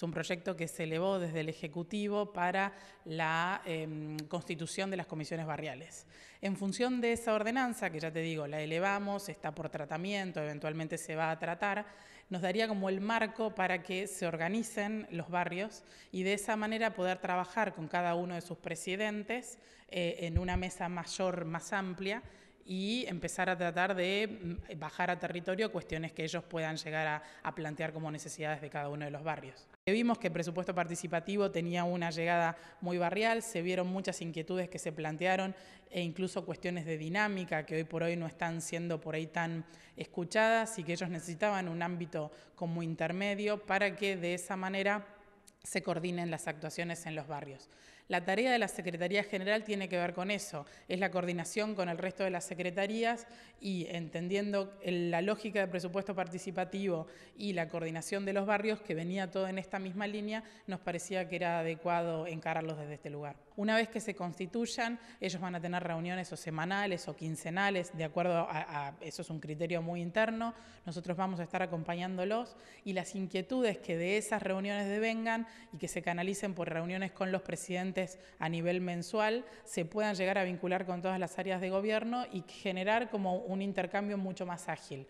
Es un proyecto que se elevó desde el Ejecutivo para la em, constitución de las comisiones barriales. En función de esa ordenanza, que ya te digo, la elevamos, está por tratamiento, eventualmente se va a tratar, nos daría como el marco para que se organicen los barrios y de esa manera poder trabajar con cada uno de sus presidentes eh, en una mesa mayor, más amplia y empezar a tratar de mm, bajar a territorio cuestiones que ellos puedan llegar a, plantear como necesidades de cada uno de los barrios. Vimos que el presupuesto participativo tenía una llegada muy barrial, se vieron muchas inquietudes que se plantearon e incluso cuestiones de dinámica que hoy por hoy no están siendo por ahí tan escuchadas y que ellos necesitaban un ámbito como intermedio para que de esa manera se coordinen las actuaciones en los barrios. La tarea de la Secretaría General tiene que ver con eso, es la coordinación con el resto de las secretarías y entendiendo la lógica de presupuesto participativo y la coordinación de los barrios, que venía todo en esta misma línea, nos parecía que era adecuado encararlos desde este lugar. Una vez que se constituyan, ellos van a tener reuniones o semanales o quincenales, de acuerdo a eso es un criterio muy interno, nosotros vamos a estar acompañándolos y las inquietudes que de esas reuniones devengan, y que se canalicen por reuniones con los presidentes a nivel mensual, se puedan llegar a vincular con todas las áreas de gobierno y generar como un intercambio mucho más ágil.